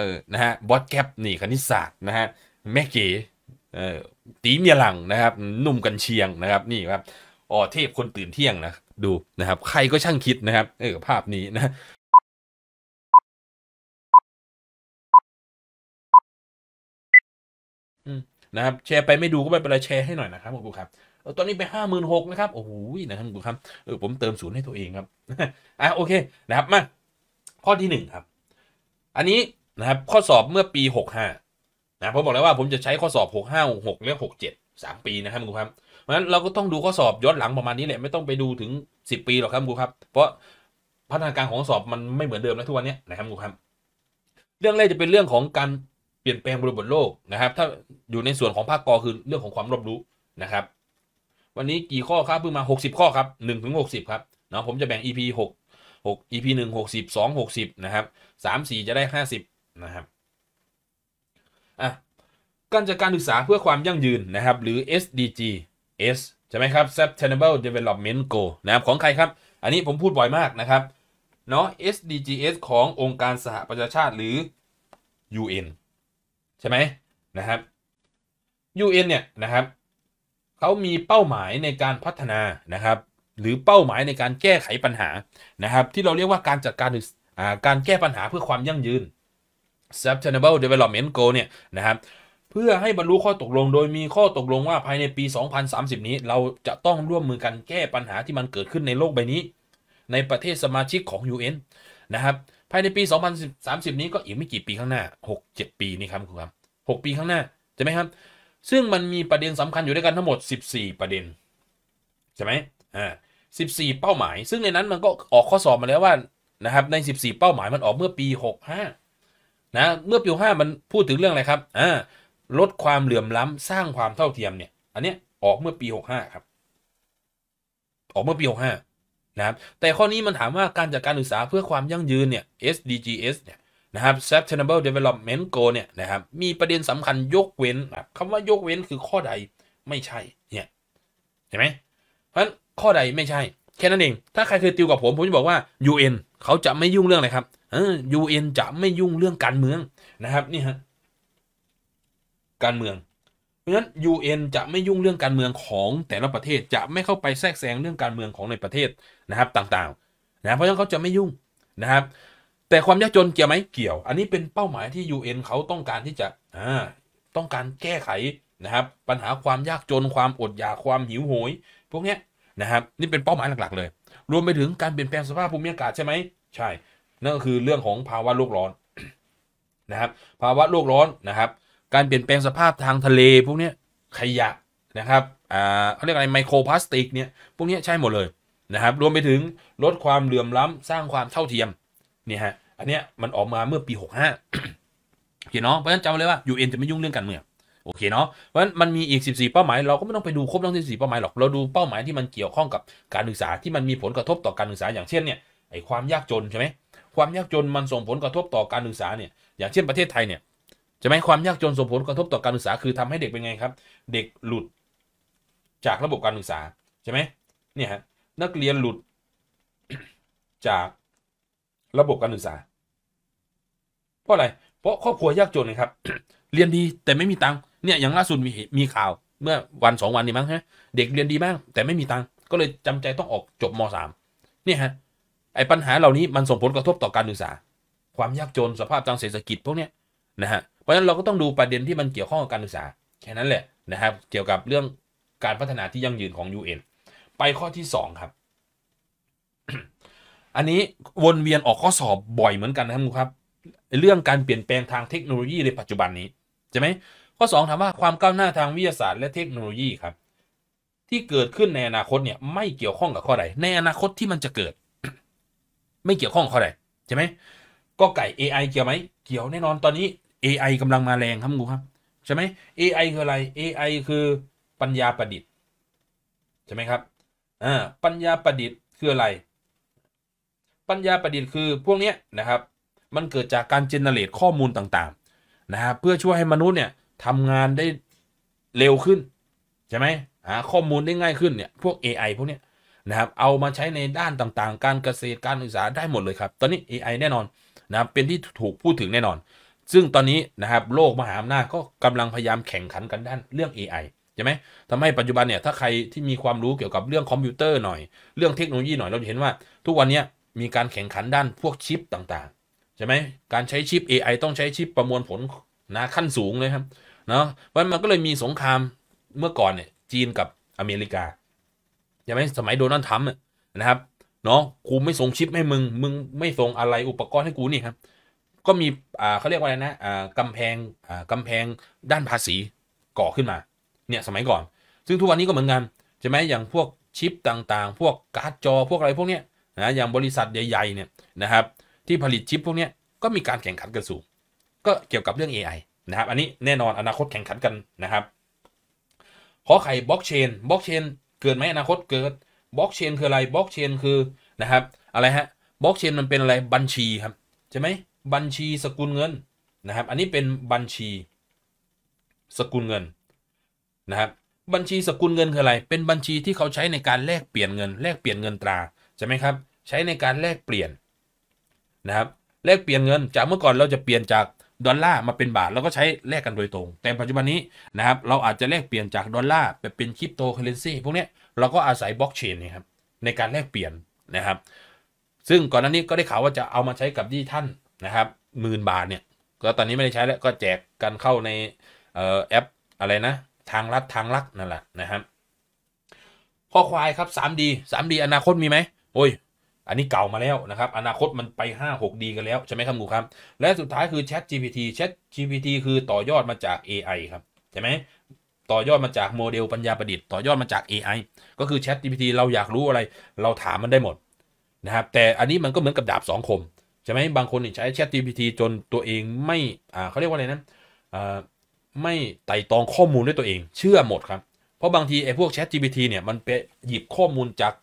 เออนะฮะบอสแคปนี่คณิตศาสตร์นะฮะแม่เก๋เออตีเมียหลังนะครับนุ่มกันเชียงนะครับ นี่ครับอ๋อเทพคนตื่นเที่ยงนะดูนะครับ ใครก็ช่างคิดนะครับเออภาพนี้นะนะครับ แชร์ไปไม่ดูก็ไม่เป็นไรแชร์ให้หน่อยนะครับคุณครับตอนนี้ไปห้าหมื่นหกนะครับโอ้โหนะครับคุณครับเออผมเติมศูนย์ให้ตัวเองครับอ่ะโอเคนะครับมาข้อที่หนึ่งครับ อันนี้นะครับข้อสอบเมื่อปี 65นะผมบอกแล้วว่าผมจะใช้ข้อสอบ65 66และ67 3 ปีนะครับคุณครับเพราะฉะนั้นเราก็ต้องดูข้อสอบย้อนหลังประมาณนี้แหละไม่ต้องไปดูถึง 10 ปีหรอกครับคุณครับเพราะพัฒนาการของสอบมันไม่เหมือนเดิมแล้วทุกวันนี้นะครับคุณครับเรื่องแรกจะเป็นเรื่องของการเปลี่ยนแปลงบริบทโลกนะครับถ้าอยู่ในส่วนของภาคกอคือเรื่องของความรอบรู้นะครับวันนี้กี่ข้อครับเพิ่งมา 60 ข้อครับ1ถึง60ครับเนาะผมจะแบ่ง EP 6 6 EP 1 60 2 60นะครับ3 4 จะได้ 50นะครับอ่ะการจัดการศึกษาเพื่อความยั่งยืนนะครับ หรือ SDG S ใช่ไหมครับ Sustainable Development Goal นะครับ ของใครครับ อันนี้ผมพูดบ่อยมากนะครับ เนาะ SDGs ขององค์การสหประชาชาติหรือ UN ใช่ไหมนะครับ UN เนี่ยนะครับเขามีเป้าหมายในการพัฒนา นะครับ หรือเป้าหมายในการแก้ไขปัญหา นะครับ ที่เราเรียกว่าการจัดการการแก้ปัญหาเพื่อความยั่งยืน Sustainable Development Goal เนี่ยนะครับเพื่อให้บรรลุข้อตกลงโดยมีข้อตกลงว่าภายในปี 2030 นี้เราจะต้องร่วมมือกันแก้ปัญหาที่มันเกิดขึ้นในโลกใบนี้ ในประเทศสมาชิกของ UN นะครับ ภายในปี 2030 นี้ก็อีกไม่กี่ปีข้างหน้า 6-7 ปีนี่ครับคุณครับ 6 ปีข้างหน้า ใช่ไหมครับ ซึ่งมันมีประเด็นสำคัญอยู่ด้วยกันทั้งหมด 14 ประเด็นใช่ไหมอ่า14 เป้าหมาย ซึ่งในนั้นมันก็ออกข้อสอบมาแล้วว่านะครับใน 14 เป้าหมายมันออกเมื่อปี65นะเมื่อปีห้ามันพูดถึงเรื่องอะไรครับอ่าลดความเหลื่อมล้ำสร้างความเท่าเทียมเนี่ยอันเนี้ยออกเมื่อปีหกห้าครับออกเมื่อปีหกห้านะครับ แต่ข้อนี้มันถามว่าการจัดการศึกษาเพื่อความยั่งยืนเนี่ย SDGs เนี่ยนะครับ Sustainable Development Goal เนี่ยนะครับมีประเด็นสำคัญยกเว้นคำว่ายกเว้นคือข้อใดไม่ใช่เนี่ยเห็นไหมเพราะข้อใดไม่ใช่แค่นั้นเองถ้าใครเคยติวกับผมผมจะบอกว่า UN เขาจะไม่ยุ่งเรื่องอะไรครับเออยูเอ็นจะไม่ยุ่งเรื่องการเมืองนะครับนี่ฮะการเมือง เพราะฉะนั้น UN จะไม่ยุ่งเรื่องการเมืองของแต่ละประเทศจะไม่เข้าไปแทรกแซงเรื่องการเมืองของในประเทศนะครับต่างๆนะเพราะฉะนั้นเขาจะไม่ยุ่งนะครับแต่ความยากจนเกี่ยวไหมเกี่ยว อันนี้เป็นเป้าหมายที่ UN เขาต้องการที่จะอ่าต้องการแก้ไขนะครับปัญหาความยากจนความอดอยาก ความหิวโหยพวกนี้นะครับนี่เป็นเป้าหมายหลักๆเลยรวมไปถึงการเปลี่ยนแปลงสภาพภูมิอากาศใช่ไหมใช่นั่นก็คือเรื่องของภาวะโลกร้อนนะครับภาวะโลกร้อนนะครับการเปลี่ยนแปลงสภาพทางทะเล พวกนี้ขยะนะครับอ่าเขาเรียกอะไรไมโครพลาสติกเนี่ยพวกนี้ใช่หมดเลยนะครับรวมไปถึงลดความเหลื่อมล้ำสร้างความเท่าเทียมเนี่ยฮะอันเนี้ยมันออกมาเมื่อปี 65ขีเนเนาะเพราะฉะนั้นจำเลยว่าอยูเ็นจะไม่ยุ่งเรื่องการเมืองโอเคเนาะเพราะฉะนั้นมันมีอีก 14 เป้าหมายเราก็ไม่ต้องไปดูครบทั้ง14เป้าหมายหรอกเราดูเป้าหมายที่มันเกี่ยวข้องกับการศึกษาที่มันมีผลกระทบต่อการศึกษาอย่างเช่นเนี่ยไอ้ความยากจนใช่ไหมความยากจนมันส่งผลกระทบต่อการศึกษาเนี่ยอย่างเช่นประเทศไทยเนี่ยจะไหมความยากจนส่งผลกระทบต่อการศึกษาคือทำให้เด็กเป็นไงครับ เด็กหลุด จากระบบการศึกษาใช่ไหมเนี่ยฮะนักเรียนหลุด จากระบบการศึกษา เพราะอะไรเพราะครอบครัวยากจนนะครับ เรียนดีแต่ไม่มีตังค์เนี่ยอย่างล่าสุดมีมีข่าวเมื่อวันสองวันนี้มั้งฮะเด็กเรียนดีมาก แต่ไม่มีตังค์ก็เลยจำใจต้องออกจบมสามเนี่ยฮะไอ้ปัญหาเหล่านี้มันส่งผลกระทบต่อการศึกษา ความยากจนสภาพทางเศรษฐกิจพวกเนี้ยนะฮะเพราะฉะนั้นเราก็ต้องดูประเด็นที่มันเกี่ยวข้องกับการศึกษา แค่นั้นแหละนะครับเกี่ยวกับเรื่องการพัฒนาที่ยั่งยืนของ UN ไปข้อที่2ครับอันนี้วนเวียนออกข้อสอบบ่อยเหมือนกันนะครับครับเรื่องการเปลี่ยนแปลงทางเทคโนโลยีในปัจจุบันนี้ใช่ไหมข้อ 2 ถามว่าความก้าวหน้าทางวิทยาศาสตร์ และเทคโนโลยีครับที่เกิดขึ้นในอนาคตเนี่ยไม่เกี่ยวข้องกับข้อใดในอนาคตที่มันจะเกิดไม่เกี่ยวข้องเขาไหนใช่ไหมก็ไก่ AI เกี่ยวไหมเกี่ยวแน่นอนตอนนี้ AI กำลังมาแรงครับงูครับใช่ไหม AI คืออะไร AI คือปัญญาประดิษฐ์ใช่ไหมครับอ่าปัญญาประดิษฐ์คืออะไร ปัญญาประดิษฐ์คือพวกเนี้ยนะครับมันเกิดจากการเจเนเรตข้อมูลต่างๆนะฮะเพื่อช่วยให้มนุษย์เนี่ยทำงานได้เร็วขึ้นใช่ไหมหาข้อมูลได้ง่ายขึ้นเนี่ยพวก AI พวกเนี้ยนะครับเอามาใช้ในด้านต่างๆการเกษตรการศึกษาได้หมดเลยครับ ตอนนี้ AI แน่นอนนะเป็นที่ถูกพูดถึงแน่นอน ซึ่งตอนนี้นะครับโลกมหาอำนาจก็กำลังพยายามแข่งขันกันด้านเรื่อง AI ใช่ไหมทำให้ปัจจุบันเนี่ยถ้าใครที่มีความรู้ เกี่ยวกับเรื่องคอมพิวเตอร์หน่อย เรื่องเทคโนโลยีหน่อยเราจะเห็นว่าทุกวันนี้มีการแข่งขันด้านพวกชิปต่างๆใช่ไหมการใช้ชิป AI ต้องใช้ชิปประมวลผลนะขั้นสูงเลยครับเนาะวันมันก็เลยมีสงครามเมื่อก่อนเนี่ยจีนกับอเมริกาช่ไหมสมัยโดนัลด์ทรัมป์นะครับเนาะกูไม่ส่งชิปให้มึง มึง ไม่ส่งอะไรอุปกรณ์ให้กูนี่ครับก็มีอ่าเขาเรียกว่าอะไรนะอ่ากำแพงอ่ากำแพงด้านภาษีก่อขึ้นมาเนี่ยสมัยก่อน ซึ่งทุกวันนี้ก็เหมือนกันใช่ไหมอย่างพวกชิปต่างๆ พวกการ์ดจอพวกอะไรพวกเนี้ยนะอย่างบริษัทใหญ่ๆเนี่ยนะครับ ที่ผลิตชิปพวกเนี้ยก็มีการแข่งขันกันสูง ก็เกี่ยวกับเรื่อง AI นะครับอันนี้แน่นอนอนาคตแข่งขันกันนะครับขอไข่บล็อกเชนบล็อกเชนเกิดไหมอนาคตเกิดบล็อกเชนคืออะไรบล็อกเชนคือนะครับอะไรฮะบล็อกเชนมันเป็นอะไรบัญชีครับใช่ไหมบัญชีสกุลเงินนะครับอันนี้เป็นบัญชีสกุลเงินนะครับบัญชีสกุลเงินคืออะไรเป็นบัญชีที่เขาใช้ในการแลกเปลี่ยนเงินแลกเปลี่ยนเงินตราใช่ไหมครับใช้ในการแลกเปลี่ยนนะครับแลกเปลี่ยนเงินจากเมื่อก่อนเราจะเปลี่ยนจากดอลลาร์มาเป็นบาท แล้วก็ใช้แลกกันโดยตรง แต่ปัจจุบันนี้ นะ ครับ เราอาจจะแลกเปลี่ยนจากดอลลาร์ไปเป็นคริปโตเคเรนซีพวกนี้เราก็อาศัยบล็อกเชนนะครับ ในการแลกเปลี่ยน นะ ครับ ซึ่งก่อนหน้านี้ก็ได้ข่าวว่าจะเอามาใช้กับที่ ท่าน นะ ครับหมื่นบาท เนี่ยก็ ตอนนี้ไม่ได้ใช้แล้วก็แจกกันเข้าในแอปอะไรนะทางรัฐทางลักนั่นแหละนะครับข้อควายครับ 3D 3D อนาคตมีไหมโอ้ยอันนี้เก่ามาแล้วนะครับ อนาคตมันไป 5 6 ดี กันแล้วใช่ไหมครับหมูครับ และสุดท้ายคือ Chat GPT Chat GPT คือต่อยอดมาจาก AI ครับใช่ไหมต่อยอดมาจากโมเดลปัญญาประดิษฐ์ต่อยอดมาจาก AI ก็คือ Chat GPT เราอยากรู้อะไร เราถามมันได้หมดนะครับแต่อันนี้มันก็เหมือนกับดาบสองคมใช่ไหมบางคนใช้ Chat GPT จนตัวเองไม่อ่าเขาเรียกว่าอะไรนะอ่าไม่ไต่ตองข้อมูลด้วยตัวเองเชื่อหมดครับเพราะบางทีไอ้พวก Chat GPT เนี่ยมันไปหยิบข้อมูลจาก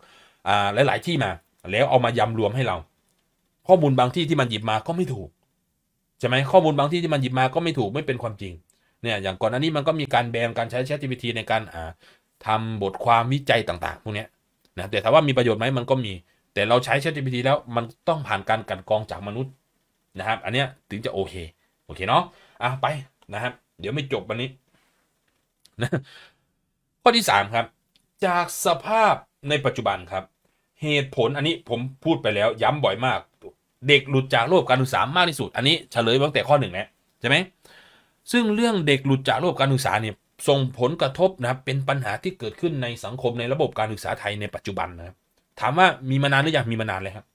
หลายๆที่มาแล้วเอามายำรวมให้เรา ข้อมูลบางที่ที่มันหยิบมาก็ไม่ถูกใช่ไหมข้อมูลบางที่ที่มันหยิบมาก็ไม่ถูกไม่เป็นความจริงเนี่ยอย่างก่อนอันนี้มันก็มีการแบนการใช้ ChatGPT ในการอ่าทำบทความวิจัยต่างๆพวกนี้นะแต่ถามว่ามีประโยชน์ไหมมันก็มี แต่เราใช้ ChatGPT แล้วมันต้องผ่านการกันกรองจากมนุษย์นะครับ อันเนี้ยถึงจะโอเคโอเคเนาะอ่ะไปนะครับ เดี๋ยวไม่จบวันนี้นะข้อที่ 3 ครับ จากสภาพในปัจจุบันครับเหตุผลอันนี้ผมพูดไปแล้วย้ำบ่อยมากเด็กหลุดจากระบบการศึกษามากที่สุดอันนี้เฉลยตั้งแต่ข้อหนึ่งแล้วใช่ไหมซึ่งเรื่องเด็กหลุดจากระบบการศึกษาเนี่ยส่งผลกระทบนะครับเป็นปัญหาที่เกิดขึ้นในสังคมในระบบการศึกษาไทยในปัจจุบันนะถามว่ามีมานานหรือยังมีมานานเลยครับ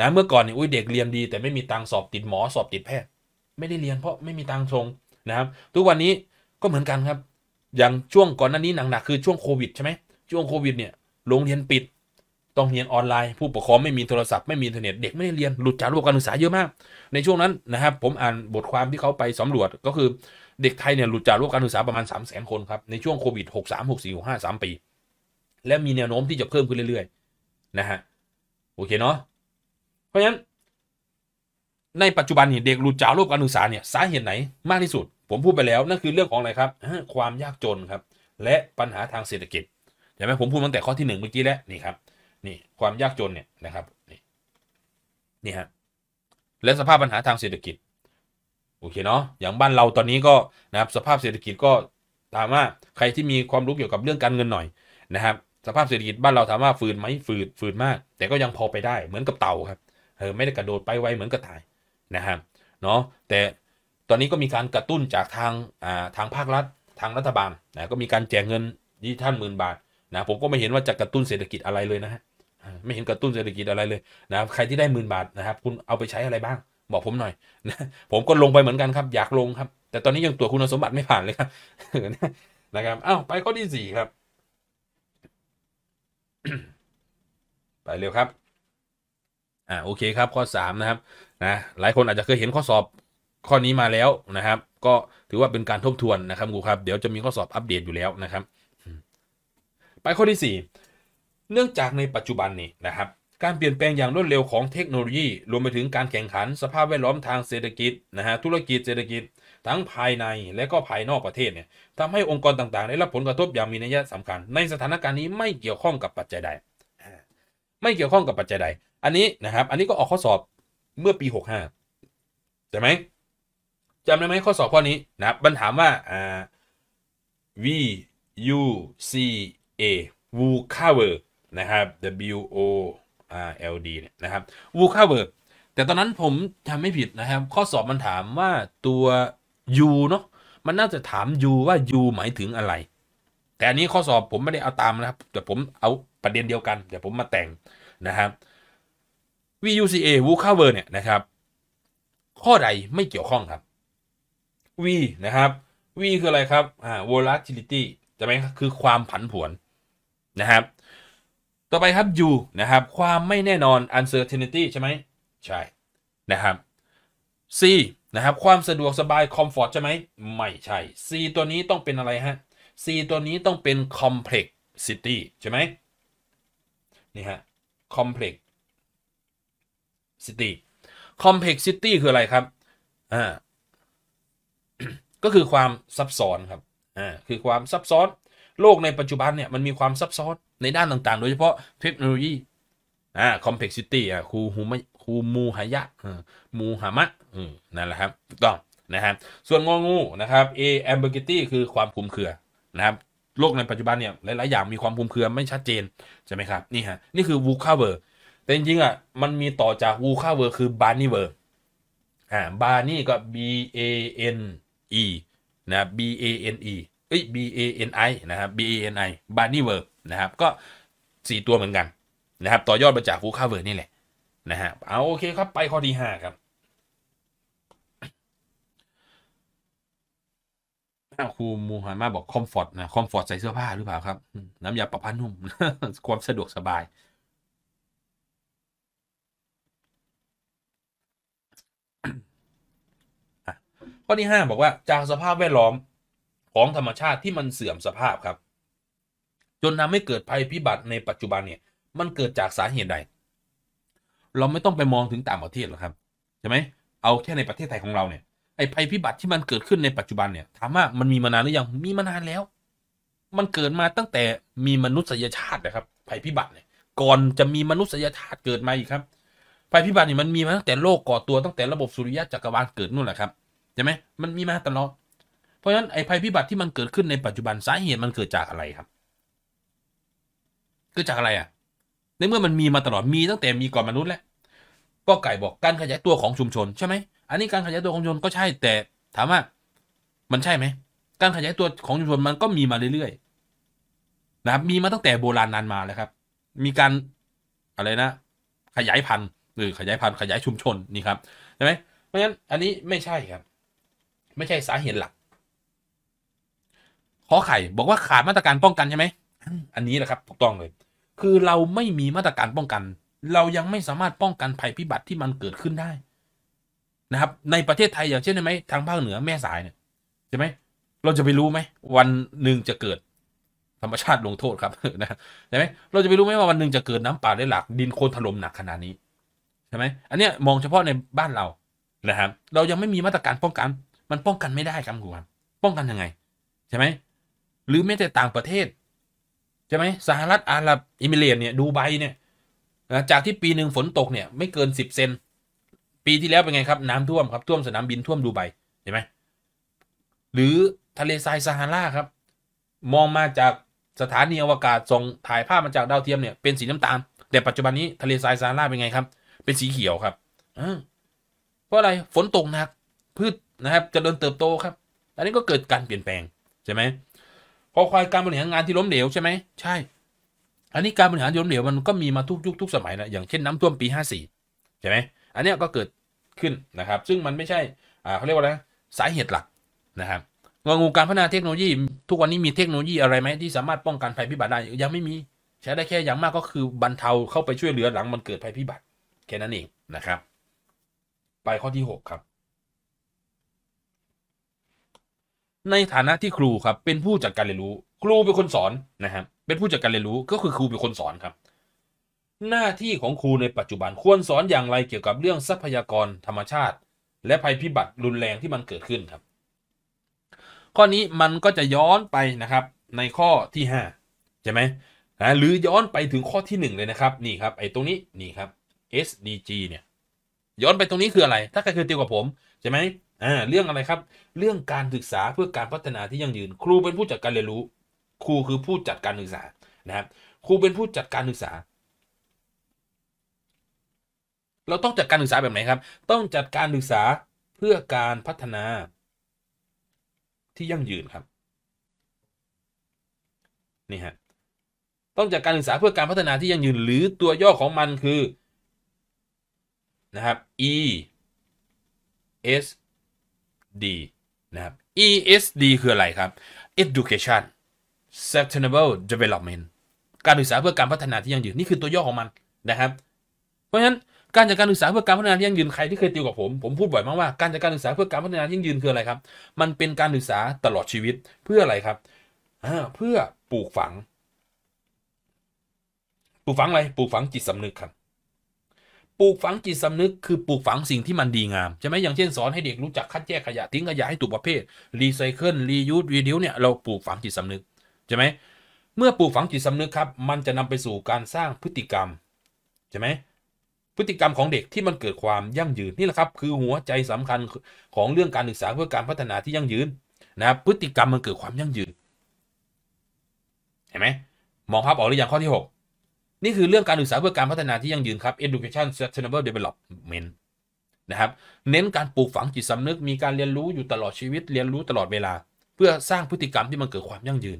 นะเมื่อก่อนเนี่ยอุ้ยเด็กเรียนดี แต่ไม่มีตังสอบติดหมอ สอบติดแพทย์ ไม่ได้เรียนเพราะไม่มีตังทรงนะครับ ทุกวันนี้ก็เหมือนกันครับ อย่างช่วงก่อนหน้านี้หนักๆคือช่วงโควิดใช่ไหมช่วงโควิดเนี่ยโรงเรียนปิดต้องเรียนออนไลน์ผู้ปกครองไม่มีโทรศัพท์ ไม่มีอินเทอร์เน็ตเด็กไม่ได้เรียน หลุดจากระบบการศึกษาเยอะมาก ในช่วงนั้นนะครับผมอ่านบทความที่เขาไปสำรวจ ก็คือเด็กไทยเนี่ยหลุดจากระบบการศึกษาประมาณ3 0 0 0 0นคนครับ ในช่วงโควิด6 3 6 4 6 5 3 ปี และมีแนวโน้มที่จะเพิ่มขึ้นเรื่อยๆนะฮะโอเคเนาะเพราะฉะนั้นในปัจจุบันเนี่ยเด็กหลุดจากระบบการศึกษาเนี่ยสาเหตุไหนมากที่สุด ผมพูดไปแล้วนั่นคือเรื่องของอะไรครับความยากจนครับและปัญหาทางเศรษฐกิจใช่ไหมผมพูดตั้งแต่ข้อที่ 1 เมื่อกี้แล้วนี่ครับนี่ความยากจนเนี่ยนะครับนี่นี่ฮะและสภาพปัญหาทางเศรษฐกิจโอเคเนาะอย่างบ้านเราตอนนี้ก็นะครับสภาพเศรษฐกิจก็ถามว่า ใครที่มีความรู้เกี่ยวกับเรื่องการเงินหน่อยนะครับสภาพเศรษฐกิจบ้านเราถามว่าฟืนไหมฟืนฟืนมาก แต่ก็ยังพอไปได้เหมือนกับเต่าครับเออไม่ได้กระโดดไปไวเหมือนกระต่ายนะครับเนาะแต่ตอนนี้ก็มีการกระตุ้นจากทางอ่าทางภาครัฐ ทางรัฐบาลนะก็มีการแจกเงินดี่ททานหมื่นบาทนะผมก็ไม่เห็นว่าจะกระตุ้นเศรษฐกิจอะไรเลยนะฮะไม่เห็นกระตุ้นเศรษฐกิจอะไรเลยนะครับ ใครที่ได้หมื่นบาทนะครับ คุณเอาไปใช้อะไรบ้าง บอกผมหน่อย นะ ผมก็ลงไปเหมือนกันครับอยากลงครับ แต่ตอนนี้ยังตรวจคุณสมบัติไม่ผ่านเลยครับนะครับอ้าวไปข้อที่สี่ครับ ไปเร็วครับ อ่าโอเคครับข้อสามนะครับ นะหลายคนอาจจะเคยเห็นข้อสอบข้อนี้มาแล้วนะครับ ก็ถือว่าเป็นการทบทวนนะครับครูครับเดี๋ยวจะมีข้อสอบอัปเดตอยู่แล้วนะครับไปข้อที่สี่เนื่องจากในปัจจุบัน นี้นะครับ การเปลี่ยนแปลงอย่างรวดเร็วของเทคโนโลยี รวมไปถึงการแข่งขันสภาพแวดล้อมทางเศรษฐกิจนะฮะธุรกิจเศรษฐกิจ ทั้งภายในและก็ภายนอกประเทศ เนี่ยทำให้องค์กรต่างๆ ได้รับผลกระทบอย่างมีนัยสำคัญ ในสถานการณ์นี้ไม่เกี่ยวข้องกับปัจจัยใดไม่เกี่ยวข้องกับปัจจัยใดอันนี้นะครับอันนี้ก็ออกข้อสอบเมื่อปี65ใช่ไหมจำได้ไหมข้อสอบข้อนี้นะครับมันถามว่าอ่า V U C A วูคาเวอนะครับ W O R L D เนี่ยนะครับวูคาเบิร์กแต่ตอนนั้นผมทำไม่ผิดนะครับ ข้อสอบมันถามว่าตัว U เนาะมันน่าจะถาม U ว่า U หมายถึงอะไร แต่อันนี้ข้อสอบผมไม่ได้เอาตามนะครับ แต่ผมเอาประเด็นเดียวกันแต่ผมมาแต่งนะครับ VUCA w o o c o v e r เนี่ยนะครับ ข้อใดไม่เกี่ยวข้องครับ V นะครับ V คืออะไรครับอ่า volatility จะไหมคือความผันผวนนะครับต่อไปครับ U นะครับ ความไม่แน่นอน uncertainty ใช่ไหม ใช่ นะครับ C นะครับ ความสะดวกสบาย comfort ใช่ไหม ไม่ใช่ C ตัวนี้ต้องเป็นอะไรฮะ C ตัวนี้ต้องเป็น complexity ใช่ไหม นี่ฮะ complexity complexity คือ อะไร ครับ อ่า ก็คือความซับซ้อนครับ อ่า คือความซับซ้อนโลกในปัจจุบันเนี่ยมันมีความซับซ้อนในด้านต่างๆ โดยเฉพาะเทคโนโลยีอ่าคอมเพล็กซิตี้อ่ะคูฮูมคูมูหายะมูหามะนั่นแหละครับถูกต้องนะครับส่วนงองูนะครับ a ambiguity คือความคลุมเครือนะครับโลกในปัจจุบันเนี่ยหลายๆอย่างมีความคลุมเครือไม่ชัดเจนใช่ไหมครับนี่ฮะนี่คือวูคาเวอร์แต่จริงๆอ่ะมันมีต่อจากวูคาเวอร์คือบานี่เวอร์อ่าบานี่ก็ b a n e นะ b a n e เอ้ย B A N I นะครับ B A N I บารนี่เวิร์กนะครับก็ 4 ตัวเหมือนกันนะครับต่อยอดมาจากฟูคาเวิร์กนี่แหละนะฮะเอาโอเคครับไปข้อที่5ครับครูมูฮันมาบอกคอมฟอร์ตนะคอมฟอร์ตใส่เสื้อผ้าหรือเปล่าครับ น้ำยาประพันนุ่มความสะดวกสบายข้อที่ 5 บอกว่าจากสภาพแวดล้อมของธรรมชาติที่มันเสื่อมสภาพครับ จนทำให้เกิดภัยพิบัติ ในปัจจุบันเนี่ยมันเกิดจากสาเหตุใด เราไม่ต้องไปมองถึงต่างประเทศหรอกครับใช่ไหมเอาแค่ในประเทศไทยของเราเนี่ยไอ้ภัยพิบัติที่มันเกิดขึ้นในปัจจุบันเนี่ยถามว่ามันมีมานานหรือยังมีมานานแล้ว มันเกิดมาตั้งแต่มีมนุษยชาตินะครับภัยพิบัติเนี่ยก่อนจะมีมนุษยชาติเกิดมาอีกครับ ภัยพิบัติเนี่ยมันมีมาตั้งแต่โลกก่อตัวตั้งแต่ระบบสุริยะจักรวาลเกิดนู่นแหละครับใช่ไหมมันมีมาตลอดราะฉะนั้นไอ้ภัยพิบัติที่มันเกิดขึ้นในปัจจุบันสาเหตุมันเกิดจากอะไรครับเกิดจากอะไรอ่ะในเมื่อมันมีมาตลอดมีตั้งแต่มีก่อนมนุษย์แล้วก็ไก่บอกการขยายตัวของชุมชนใช่ไหมอันนี้การขยายตัวของชุมชนก็ใช่แต่ถามว่า มันใช่ไหมการขยายตัวของชุมชนมันก็มีมาเรื่อยๆนะครับมีมาตั้งแต่โบราณนานมาแล้วครับ มีการอะไรนะ ขยายพันธุ์หรือขยายพันธุ์ขยายชุมชนนี่ครับใช่ไหมเพราะฉะนั้นอันนี้ไม่ใช่ครับ ไม่ใช่สาเหตุหลักขอไข่บอกว่าขาดมาตรการป้องกันใช่ไหมอันนี้แหละครับถูกต้องเลย คือเราไม่มีมาตรการป้องกัน เรายังไม่สามารถป้องกันภัยพิบัติที่มันเกิดขึ้นได้นะครับ ในประเทศไทยอย่างเช่นไหมทางภาคเหนือแม่สายเนี่ยใช่ไหมเราจะไปรู้ไหมวันหนึ่งจะเกิด ธรรมชาติลงโทษครับนะใช่ไหมเราจะไปรู้ไหมว่าวันหนึ่งจะเกิดน้ำป่าได้หลักดินโคลนถล่มหนักขนาดนี้ใช่ไหมอันเนี้ยมองเฉพาะในบ้านเรานะครับ เรายังไม่มีมาตรการป้องกัน มันป้องกันไม่ได้ครับคุณผู้ชมป้องกันยังไงใช่ไหมหรือแม้แต่ต่างประเทศ ใช่ไหมสหรัฐอาหรับอิมิเรนเนี่ย ดูไบเนี่ย จากที่ปีหนึ่งฝนตกเนี่ย ไม่เกินสิบเซน ปีที่แล้ว เป็น ไง ครับ น้ำท่วมครับ ท่วมสนามบินท่วมดูไบเห็นไหมหรือทะเลทรายซาฮาราครับ มองมาจากสถานีอวกาศส่งถ่ายภาพมาจากดาวเทียมเนี่ยเป็นสีน้ำตาลแต่ปัจจุบันนี้ทะเลทรายซาฮาราเป็นไงครับ เป็นสีเขียวครับเพราะอะไรฝนตกหนัก พืชนะครับจะเดรินเติบโตครับ อันนี้ก็เกิดการเปลี่ยนแปลงใช่ไหมพอควายการบริหารงานที่ล้มเหลวใช่ไหมใช่ อันนี้การบริหารล้มเหลวมันก็มีมาทุกยุคทุกสมัยนะอย่างเช่นน้ำท่วมปี54ใช่ไหมอันนี้ก็เกิดขึ้นนะครับ ซึ่งมันไม่ใช่เขาเรียกว่าอะไรสาเหตุหลักนะครับงงูการพัฒนาเทคโนโลยีทุกวันนี้มีเทคโนโลยีอะไรไหมที่สามารถป้องกันภัยพิบัติได้ยังไม่มี ใช้ได้แค่อย่างมากก็คือบรรเทาเข้าไปช่วยเหลือหลังมันเกิดภัยพิบัติแค่นั้นเองนะครับ ไปข้อที่ 6 ครับในฐานะที่ครูครับเป็นผู้จัดการเรียนรู้ ครูเป็นคนสอนนะครับเป็นผู้จัดการเรียนรู้ก็คือครูเป็นคนสอนครับ หน้าที่ของครูในปัจจุบันควรสอนอย่างไร เกี่ยวกับเรื่องทรัพยากรธรรมชาติ และภัยพิบัติรุนแรงที่มันเกิดขึ้นครับ ข้อนี้มันก็จะย้อนไปนะครับในข้อที่ 5 ใช่ไหมนะหรือย้อนไปถึงข้อที่ 1 เลยนะครับนี่ครับไอ้ตรงนี้นี่ครับ SDG เนี่ยย้อนไปตรงนี้คืออะไร ถ้าใครเคยติวกับผมใช่ไหมอ่าเรื่องอะไรครับเรื่องการศึกษาเพื่อการพัฒนาที่ยั่งยืนครูเป็นผู้จัดการเรียนรู้ครูคือผู้จัดการศึกษานะครับครูเป็นผู้จัดการศึกษา เราต้องจัดการศึกษาแบบไหนครับ ต้องจัดการศึกษาเพื่อการพัฒนา ที่ยั่งยืนครับนี่ฮะต้องจัดการศึกษาเพื่อการพัฒนาที่ยั่งยืนหรือตัวย่อของมันคือนะครับ E S D นะครับ ESD คืออะไรครับ Education Sustainable Development การศึกษาเพื่อการพัฒนาที่ยั่งยืนนี่คือตัวย่อของมันนะครับ เพราะฉะนั้นการจัดการศึกษาเพื่อการพัฒนาที่ยั่งยืนใครที่เคยติวกับผมผมพูดบ่อยมากว่าการจัดการศึกษาเพื่อการพัฒนาที่ยั่งยืนคืออะไรครับมันเป็นการศึกษาตลอดชีวิตเพื่ออะไรครับเพื่อปลูกฝังปลูกฝังอะไรปลูกฝังจิตสำนึกครับปลูกฝังจิตสำนึกคือปลูกฝังสิ่งที่มันดีงามใช่ไหมอย่างเช่นสอนให้เด็กรู้จักคัดแยกขยะทิ้งขยะให้ถูกประเภทรีไซเคิลรียูสรีดิวเนี่ย เราปลูกฝังจิตสำนึก ใช่ไหมเมื่อปลูกฝังจิตสำนึกครับ มันจะนำไปสู่การสร้างพฤติกรรมใช่ไหมพฤติกรรมของเด็กที่มันเกิดความยั่งยืน นี่แหละครับ คือหัวใจสำคัญของเรื่องการศึกษาเพื่อการพัฒนาที่ยั่งยืนนะพฤติกรรมมันเกิดความยั่งยืนเห็นไหมมองภาพออกหรือยังข้อที่ 6นี่คือเรื่องการศึกษาเพื่อการพัฒนาที่ยั่งยืนครับ education sustainable development นะครับ เน้นการปลูกฝังจิตสำนึก มีการเรียนรู้อยู่ตลอดชีวิต เรียนรู้ตลอดเวลา เพื่อสร้างพฤติกรรมที่มันเกิดความยั่งยืน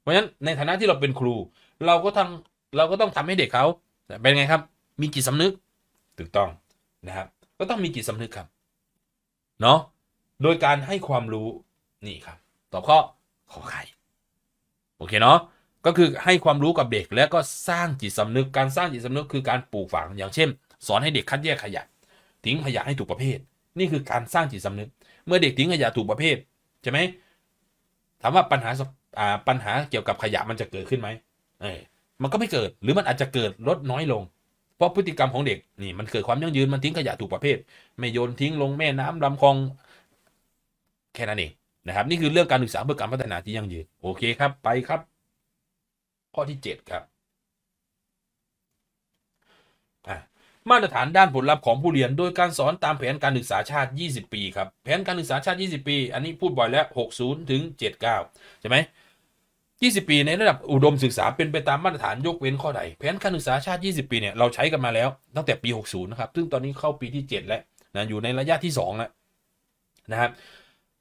เพราะฉะนั้นในฐานะที่เราเป็นครูเราก็ทั้งเราก็ต้องทำให้เด็กเขา เป็นไงครับ มีจิตสำนึกถูกต้องนะครับ ก็ต้องมีจิตสำนึกครับ เนาะ โดยการให้ความรู้นี่ครับ ตอบข้อขอไข่โอเคเนาะก็คือให้ความรู้กับเด็กแล้วก็สร้างจิตสำนึกการสร้างจิตสำนึกคือการปลูกฝังอย่างเช่น สอนให้เด็กคัดแยกขยะ ทิ้งขยะให้ถูกประเภท นี่คือการสร้างจิตสำนึก เมื่อเด็กทิ้งขยะถูกประเภทใช่ไหมถามว่าปัญหาปัญหาเกี่ยวกับขยะมันจะเกิดขึ้นไหมเออมันก็ไม่เกิดหรือมันอาจจะเกิดลดน้อยลง เพราะพฤติกรรมของเด็กนี่มันเกิดความยั่งยืนมันทิ้งขยะถูกประเภทไม่โยนทิ้งลงแม่น้ำลำคลอง แค่นั้นเองนะครับ นี่คือเรื่องการศึกษาเพื่อการพัฒนาที่ยั่งยืนโอเคครับไปครับข้อที่ 7 ครับมาตรฐานด้านผลลัพธ์ของผู้เรียนโดยการสอนตามแผนการศึกษาชาติ 20 ปีครับ แผนการศึกษาชาติ 20 ปี อันนี้พูดบ่อยแล้ว60ถึง79ใช่ไหม20 ปีในระดับอุดมศึกษาเป็นไปตามมาตรฐานยกเว้นข้อใด แผนการศึกษาชาติ20 ปีเนี่ยเราใช้กันมาแล้วตั้งแต่ปี 60นะครับ ซึ่งตอนนี้เข้าปีที่7แล้วนะอยู่ในระยะที่2แล้วนะครับ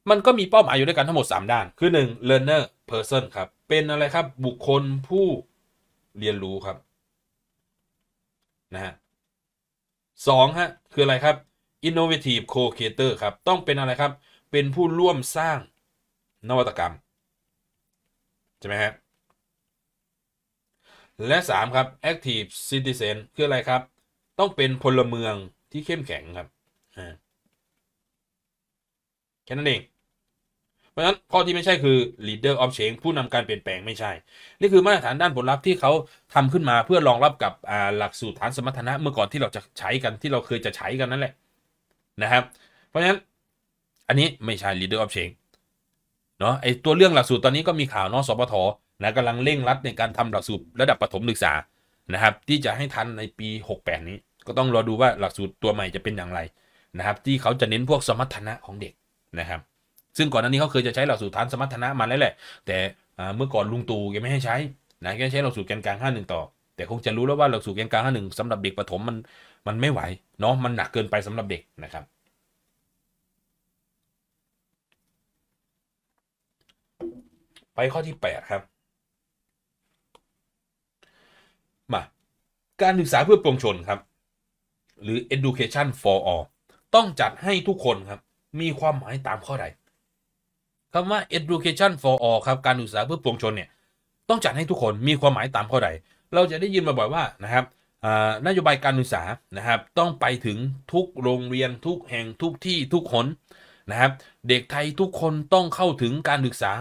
มันก็มีเป้าหมายอยู่ด้วยกันทั้งหมด 3 ด้าน คือ 1 learner person ครับ เป็นอะไรครับ บุคคลผู้เรียนรู้ครับนะฮะสองฮะคืออะไรครับ innovative co-creator ครับ ต้องเป็นอะไรครับ เป็นผู้ร่วมสร้างนวัตกรรม ใช่ไหมฮะและ 3 ครับ active citizen คืออะไรครับ ต้องเป็นพลเมืองที่เข้มแข็งครับแค่นั้นเองเพราะฉะนั้นข้อที่ไม่ใช่คือ leader of change ผู้นำการเปลี่ยนแปลงไม่ใช่ นี่คือมาตรฐานด้านผลลัพธ์ที่เขาทำขึ้นมาเพื่อรองรับกับหลักสูตรฐานสมรรถนะ เมื่อก่อนที่เราจะใช้กันที่เราเคยจะใช้กันนั่นแหละนะครับ เพราะฉะนั้นอันนี้ไม่ใช่ leader of change เนาะไอตัวเรื่องหลักสูตรตอนนี้ก็มีข่าวเนาะสปทนะกำลังเร่งรัดในการทำหลักสูตรระดับประถมศึกษานะครับ ที่จะให้ทันในปี68นี้ ก็ต้องรอดูว่าหลักสูตรตัวใหม่จะเป็นอย่างไรนะครับ ที่เขาจะเน้นพวกสมรรถนะของเด็กนะครับซึ่งก่อนหน้านี้เขาเคยจะใช้หลักสูตรฐานสมรรถนะมาแล้วแหละ แต่เมื่อก่อนลุงตู่แกไม่ให้ใช้นะแกใช้หลักสูตรแกนกลางห้าหนึ่งต่อ แต่คงจะรู้แล้วว่าหลักสูตรแกนกลางห้าหนึ่งสำหรับเด็กประถมมันมันไม่ไหวเนาะมันหนักเกินไปสำหรับเด็กนะครับ ไปข้อที่8ครับมาการศึกษาเพื่อปวงชนครับ หรือ education for all ต้องจัดให้ทุกคนครับมีความหมายตามข้อใดคำว่า education for all ครับการศึกษาเพื่อปวงชนเนี่ย ต้องจัดให้ทุกคนมีความหมายตามข้อใด เราจะได้ยินมาบ่อยว่านะครับนโยบายการศึกษานะครับต้องไปถึงทุกโรงเรียนทุกแห่งทุกที่ทุกคนนะครับเด็กไทยทุกคนต้องเข้าถึงการศึกษา